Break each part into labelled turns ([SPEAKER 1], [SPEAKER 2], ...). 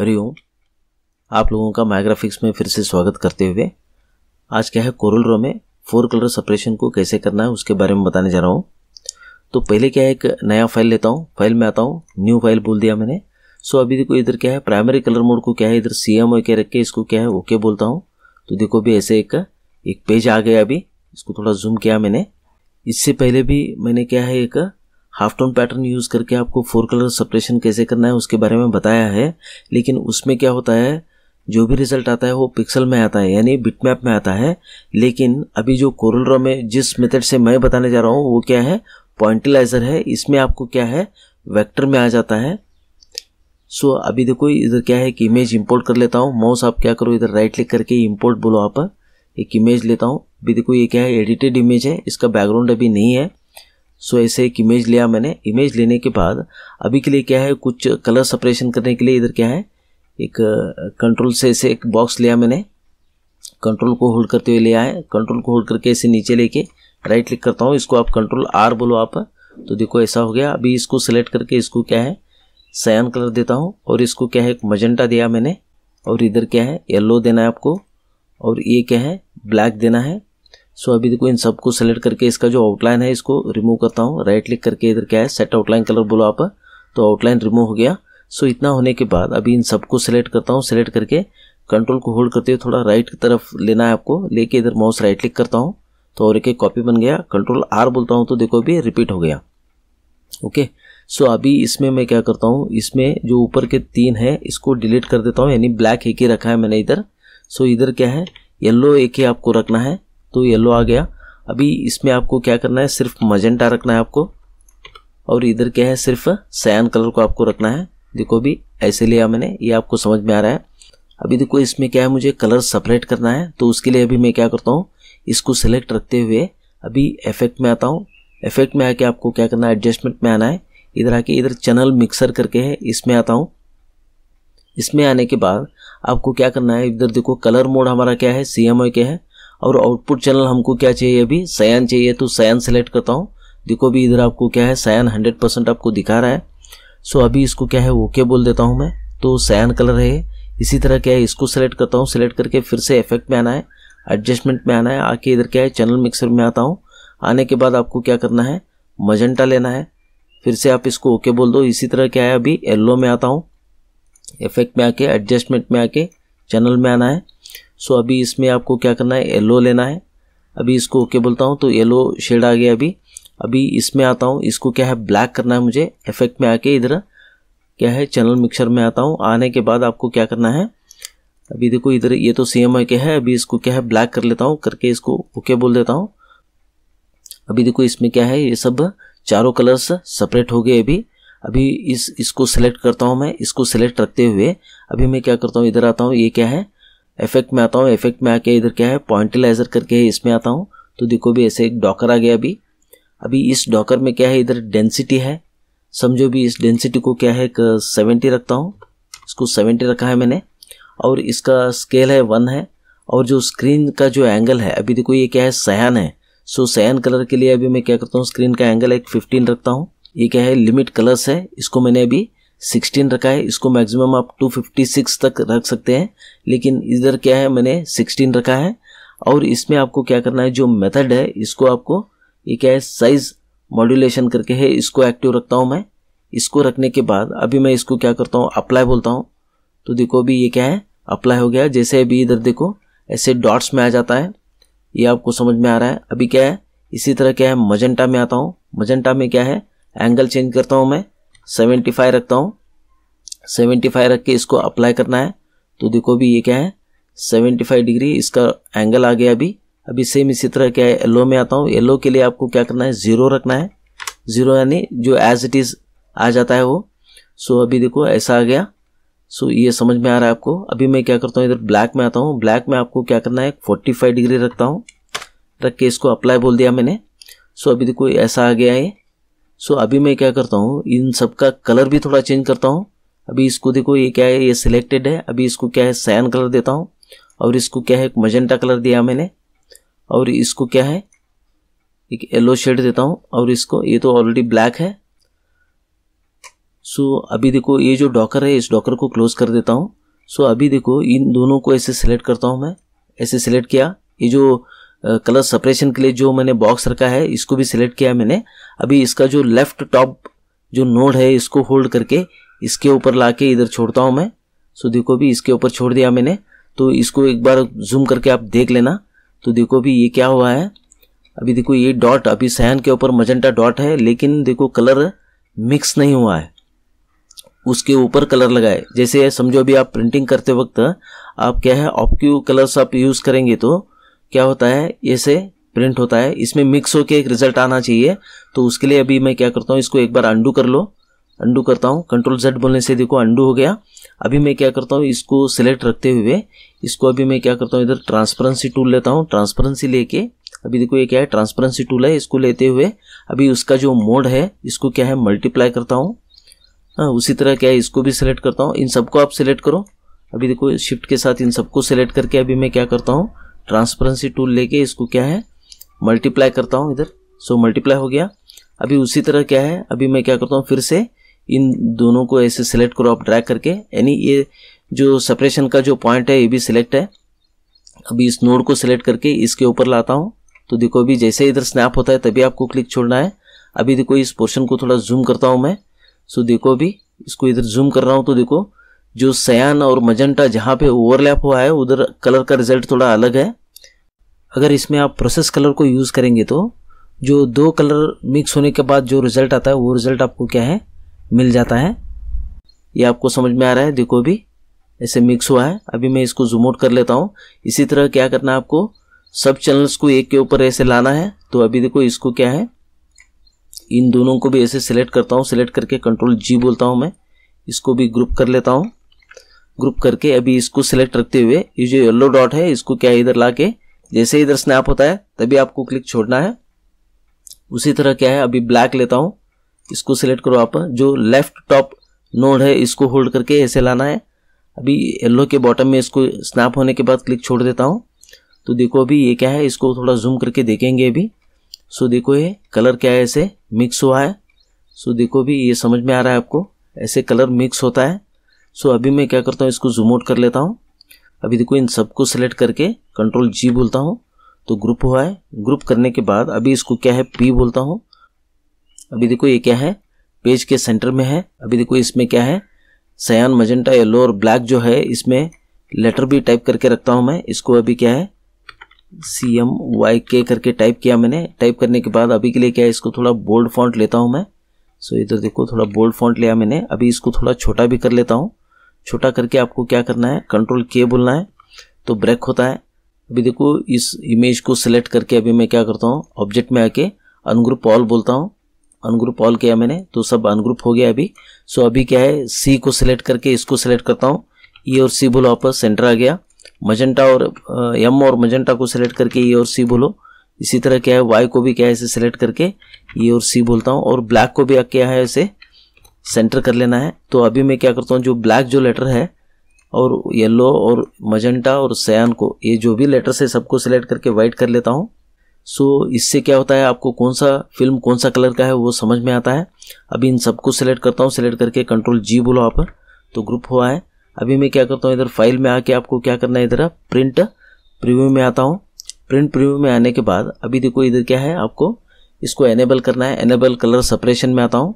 [SPEAKER 1] हरिओम आप लोगों का माइग्राफिक्स में फिर से स्वागत करते हुए आज क्या है कोरल रो में फोर कलर सपरेशन को कैसे करना है उसके बारे में बताने जा रहा हूँ तो पहले क्या है एक नया फाइल लेता हूँ फाइल में आता हूँ न्यू फाइल बोल दिया मैंने सो अभी देखो इधर क्या है प्राइमरी कलर मोड को क्या है इधर सी एम के रख के इसको क्या है ओके बोलता हूँ तो देखो भी ऐसे एक एक पेज आ गया अभी इसको थोड़ा जूम किया मैंने इससे पहले भी मैंने क्या है एक हाफ टोन पैटर्न यूज़ करके आपको फोर कलर सप्रेशन कैसे करना है उसके बारे में बताया है लेकिन उसमें क्या होता है जो भी रिजल्ट आता है वो पिक्सल में आता है यानी बिट मैप में आता है लेकिन अभी जो कोरल रॉ में जिस मेथड से मैं बताने जा रहा हूँ वो क्या है पॉइंटिलाइजर है इसमें आपको क्या है वेक्टर में आ जाता है सो so, अभी देखो इधर क्या है कि इमेज इंपोर्ट कर लेता हूँ माउस आप क्या करो इधर राइट क्लिक करके इम्पोर्ट बोलो आप एक इमेज लेता हूँ अभी देखो ये क्या है एडिटेड इमेज है इसका बैकग्राउंड अभी नहीं है सो ऐसे एक इमेज लिया मैंने इमेज लेने के बाद अभी के लिए क्या है कुछ कलर सपरेशन करने के लिए इधर क्या है एक कंट्रोल से ऐसे एक बॉक्स लिया मैंने कंट्रोल को होल्ड करते हुए लिया है कंट्रोल को होल्ड करके ऐसे नीचे लेके राइट क्लिक करता हूँ इसको आप कंट्रोल आर बोलो आप तो देखो ऐसा हो गया अभी इसको सेलेक्ट करके इसको क्या है सयान कलर देता हूँ और इसको क्या है एक मजेंटा दिया मैंने और इधर क्या है येल्लो देना है आपको और ये क्या है ब्लैक देना है सो अभी देखो इन सबको सेलेक्ट करके इसका जो आउटलाइन है इसको रिमूव करता हूँ राइट क्लिक करके इधर क्या है सेट आउटलाइन कलर बोलो आप तो आउटलाइन रिमूव हो गया सो इतना होने के बाद अभी इन सबको सेलेक्ट करता हूँ सेलेक्ट करके कंट्रोल को होल्ड करते हुए थोड़ा राइट की तरफ लेना है आपको लेके इधर माउस राइट क्लिक करता हूँ तो और एक कॉपी बन गया कंट्रोल आर बोलता हूँ तो देखो अभी रिपीट हो गया ओके सो अभी इसमें मैं क्या करता हूँ इसमें जो ऊपर के तीन है इसको डिलीट कर देता हूँ यानी ब्लैक एक ही रखा है मैंने इधर सो इधर क्या है येल्लो एक ही आपको रखना है तो येलो आ गया अभी इसमें आपको क्या करना है सिर्फ मजेंटा रखना है आपको और इधर क्या है सिर्फ सयान कलर को आपको रखना है देखो अभी ऐसे लिया मैंने ये आपको समझ में आ रहा है अभी देखो इसमें क्या है मुझे कलर सेपरेट करना है तो उसके लिए अभी मैं क्या करता हूँ इसको सिलेक्ट रखते हुए अभी इफेक्ट में आता हूँ इफेक्ट में आके आपको क्या करना है एडजस्टमेंट में आना है इधर आके इधर चैनल मिक्सर करके है इसमें आता हूँ इसमें आने के बाद आपको क्या करना है इधर देखो कलर मोड हमारा क्या है सी एम के है और आउटपुट चैनल हमको क्या चाहिए अभी सयान चाहिए तो सयान सेलेक्ट करता हूँ देखो अभी इधर आपको क्या है सयान हंड्रेड परसेंट आपको दिखा रहा है सो अभी इसको क्या है ओके बोल देता हूँ मैं तो सयान कलर है इसी तरह क्या है इसको सेलेक्ट करता हूँ सेलेक्ट करके फिर से इफेक्ट में आना है एडजस्टमेंट में आना है आके इधर क्या है चैनल मिक्सर में आता हूँ आने के बाद आपको क्या करना है मजेंटा लेना है फिर से आप इसको ओके बोल दो इसी तरह क्या है अभी येल्लो में आता हूँ इफेक्ट में आके एडजस्टमेंट में आके चैनल में आना है सो अभी इसमें आपको क्या करना है येलो लेना है अभी इसको ओके बोलता हूँ तो येलो शेड आ गया अभी अभी इसमें आता हूँ इसको क्या है ब्लैक करना है मुझे इफेक्ट में आके इधर क्या है चैनल मिक्सर में आता हूँ आने के बाद आपको क्या करना है अभी देखो इधर ये तो सेम है क्या है अभी इसको क्या है ब्लैक कर लेता हूँ करके इसको ओके बोल देता हूँ अभी देखो इसमें क्या है ये सब चारों कलर्स सेपरेट हो गए अभी अभी इस इसको सेलेक्ट करता हूँ मैं इसको सेलेक्ट रखते हुए अभी मैं क्या करता हूँ इधर आता हूँ ये क्या है इफेक्ट में आता हूँ इफेक्ट में आके इधर क्या है पॉइंटिलाइजर करके इसमें आता हूँ तो देखो भी ऐसे एक डॉकर आ गया अभी अभी इस डॉकर में क्या है इधर डेंसिटी है समझो भी इस डेंसिटी को क्या है एक सेवेंटी रखता हूँ इसको सेवेंटी रखा है मैंने और इसका स्केल है वन है और जो स्क्रीन का जो एंगल है अभी देखो ये क्या है सयान है सो सयान कलर के लिए अभी मैं क्या करता हूँ स्क्रीन का एंगल एक फिफ्टीन रखता हूँ ये क्या है लिमिट कलर्स है इसको मैंने अभी सिक्सटीन रखा है इसको मैक्सिमम आप टू फिफ्टी सिक्स तक रख सकते हैं लेकिन इधर क्या है मैंने सिक्सटीन रखा है और इसमें आपको क्या करना है जो मेथड है इसको आपको ये क्या है साइज मॉड्यूलेशन करके है इसको एक्टिव रखता हूँ मैं इसको रखने के बाद अभी मैं इसको क्या करता हूँ अप्लाई बोलता हूँ तो देखो अभी ये क्या है अप्लाई हो गया जैसे अभी इधर देखो ऐसे डॉट्स में आ जाता है ये आपको समझ में आ रहा है अभी क्या है इसी तरह क्या है मजेंटा में आता हूँ मजेंटा में क्या है एंगल चेंज करता हूँ मैं सेवेंटी फाइव रखता हूँ सेवेंटी फाइव रख के इसको अप्लाई करना है तो देखो अभी ये क्या है सेवेंटी फाइव डिग्री इसका एंगल आ गया अभी अभी सेम इसी तरह क्या है येलो में आता हूँ येलो के लिए आपको क्या करना है ज़ीरो रखना है ज़ीरो यानी जो एज इट इज़ आ जाता है वो सो अभी देखो ऐसा आ गया सो ये समझ में आ रहा है आपको अभी मैं क्या करता हूँ इधर ब्लैक में आता हूँ ब्लैक में आपको क्या करना है फोर्टी फाइव डिग्री रखता हूँ रख के इसको अप्लाई बोल दिया मैंने सो अभी देखो ऐसा आ गया है सो अभी मैं क्या करता हूँ इन सब का कलर भी थोड़ा चेंज करता हूँ अभी इसको देखो ये क्या है ये सिलेक्टेड है अभी इसको क्या है सैन कलर देता हूँ और इसको क्या है एक मजेंटा कलर दिया मैंने और इसको क्या है एक येलो शेड देता हूँ और इसको ये तो ऑलरेडी ब्लैक है सो अभी देखो ये जो डॉकर है इस डॉकर को क्लोज कर देता हूँ सो अभी देखो इन दोनों को ऐसे सिलेक्ट करता हूँ मैं ऐसे सिलेक्ट किया ये जो कलर सेपरेशन के लिए जो मैंने बॉक्स रखा है इसको भी सिलेक्ट किया मैंने अभी इसका जो लेफ्ट टॉप जो नोड है इसको होल्ड करके इसके ऊपर ला के इधर छोड़ता हूँ मैं सो देखो भी इसके ऊपर छोड़ दिया मैंने तो इसको एक बार जूम करके आप देख लेना तो देखो भी ये क्या हुआ है अभी देखो ये डॉट अभी सहन के ऊपर मजेंटा डॉट है लेकिन देखो कलर मिक्स नहीं हुआ है उसके ऊपर कलर लगाए जैसे समझो अभी आप प्रिंटिंग करते वक्त आप क्या है ऑप्क्यू कलर्स आप यूज़ करेंगे तो क्या होता है ऐसे प्रिंट होता है इसमें मिक्स होके एक रिजल्ट आना चाहिए तो उसके लिए अभी मैं क्या करता हूँ इसको एक बार अंडू कर लो अंडू करता हूँ कंट्रोल जेड बोलने से देखो अंडू हो गया अभी मैं क्या करता हूँ इसको सिलेक्ट रखते हुए इसको अभी मैं क्या करता हूँ इधर ट्रांसपेरेंसी टूल लेता हूँ ट्रांसपेरेंसी लेके अभी देखो ये क्या है ट्रांसपेरेंसी टूल है इसको लेते हुए अभी उसका जो मोड है इसको क्या है मल्टीप्लाई करता हूँ हाँ उसी तरह क्या है इसको भी सिलेक्ट करता हूँ इन सबको आप सिलेक्ट करो अभी देखो शिफ्ट के साथ इन सबको सिलेक्ट करके अभी मैं क्या करता हूँ ट्रांसपेरेंसी टूल लेके इसको क्या है मल्टीप्लाई करता हूँ इधर सो मल्टीप्लाई हो गया अभी उसी तरह क्या है अभी मैं क्या करता हूँ फिर से इन दोनों को ऐसे सेलेक्ट करो आप ड्रैग करके यानी ये जो सेपरेशन का जो पॉइंट है ये भी सिलेक्ट है अभी इस नोड को सिलेक्ट करके इसके ऊपर लाता हूँ तो देखो अभी जैसे इधर स्नैप होता है तभी आपको क्लिक छोड़ना है अभी देखो इस पोर्शन को थोड़ा जूम करता हूँ मैं सो देखो अभी इसको इधर जूम कर रहा हूँ तो देखो जो सयान और मजंटा जहाँ पे ओवरलैप हुआ है उधर कलर का रिजल्ट थोड़ा अलग है अगर इसमें आप प्रोसेस कलर को यूज़ करेंगे तो जो दो कलर मिक्स होने के बाद जो रिजल्ट आता है वो रिजल्ट आपको क्या है मिल जाता है ये आपको समझ में आ रहा है देखो भी ऐसे मिक्स हुआ है अभी मैं इसको जूम आउट कर लेता हूँ इसी तरह क्या करना है आपको सब चैनल्स को एक के ऊपर ऐसे लाना है तो अभी देखो इसको क्या है इन दोनों को भी ऐसे सिलेक्ट करता हूँ सिलेक्ट करके कंट्रोल जी बोलता हूँ मैं इसको भी ग्रुप कर लेता हूँ ग्रुप करके अभी इसको सिलेक्ट रखते हुए ये जो येलो डॉट है इसको क्या इधर ला के जैसे इधर स्नैप होता है तभी आपको क्लिक छोड़ना है उसी तरह क्या है अभी ब्लैक लेता हूँ इसको सिलेक्ट करो आप जो लेफ्ट टॉप नोड है इसको होल्ड करके ऐसे लाना है अभी येल्लो के बॉटम में इसको स्नैप होने के बाद क्लिक छोड़ देता हूँ तो देखो अभी ये क्या है इसको थोड़ा जूम करके देखेंगे अभी सो देखो ये कलर क्या है ऐसे मिक्स हुआ है सो देखो अभी ये समझ में आ रहा है आपको ऐसे कलर मिक्स होता है सो अभी मैं क्या करता हूँ इसको जूम आउट कर लेता हूँ अभी देखो इन सबको सेलेक्ट करके कंट्रोल जी बोलता हूँ तो ग्रुप हुआ है ग्रुप करने के बाद अभी इसको क्या है पी बोलता हूँ अभी देखो ये क्या है पेज के सेंटर में है अभी देखो इसमें क्या है सयान मजेंटा येलो और ब्लैक जो है इसमें लेटर भी टाइप करके रखता हूँ मैं इसको अभी क्या है सी एम वाई के करके टाइप किया मैंने टाइप करने के बाद अभी के लिए क्या है इसको थोड़ा बोल्ड फॉन्ट लेता हूँ मैं सो इधर देखो थोड़ा बोल्ड फॉन्ट लिया मैंने अभी इसको थोड़ा छोटा भी कर लेता हूँ छोटा करके आपको क्या करना है कंट्रोल के बोलना है तो ब्रेक होता है अभी देखो इस इमेज को सिलेक्ट करके अभी मैं क्या करता हूँ ऑब्जेक्ट में आके अनग्रुप ऑल बोलता हूँ अनग्रुप ऑल किया मैंने तो सब अनग्रुप हो गया अभी सो अभी क्या है सी को सिलेक्ट करके इसको सिलेक्ट करता हूँ ई e और सी बोलो आपस सेंटर आ गया मजेंटा और एम और मजेंटा को सिलेक्ट करके ये e और सी बोलो इसी तरह क्या है वाई को भी क्या है इसे सिलेक्ट करके ये e और सी बोलता हूँ और ब्लैक को भी क्या है इसे सेंटर कर लेना है तो अभी मैं क्या करता हूँ जो ब्लैक जो लेटर है और येलो और मजेंटा और सयान को ये जो भी लेटर से सबको सिलेक्ट करके वाइट कर लेता हूँ सो so, इससे क्या होता है आपको कौन सा फिल्म कौन सा कलर का है वो समझ में आता है अभी इन सबको सिलेक्ट करता हूँ सिलेक्ट करके कंट्रोल जी बोलो आप पर तो ग्रुप हुआ है अभी मैं क्या करता हूँ इधर फाइल में आके आपको क्या करना है इधर प्रिंट प्रीव्यू में आता हूँ प्रिंट प्रीव्यू में आने के बाद अभी देखो इधर क्या है आपको इसको एनेबल करना है एनेबल कलर सेपरेशन में आता हूँ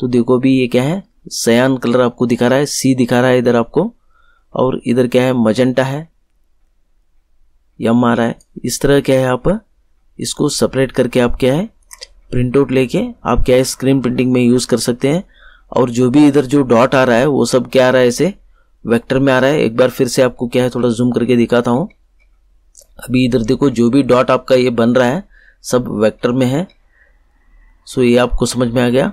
[SPEAKER 1] तो देखो अभी ये क्या है सयान कलर आपको दिखा रहा है सी दिखा रहा है इधर आपको और इधर क्या है मजेंटा है यम आ रहा है इस तरह क्या है आप इसको सेपरेट करके आप क्या है प्रिंट आउट लेके आप क्या है स्क्रीन प्रिंटिंग में यूज कर सकते हैं और जो भी इधर जो डॉट आ रहा है वो सब क्या आ रहा है इसे वेक्टर में आ रहा है एक बार फिर से आपको क्या है थोड़ा जूम करके दिखाता हूँ अभी इधर देखो जो भी डॉट आपका ये बन रहा है सब वेक्टर में है सो ये आपको समझ में आ गया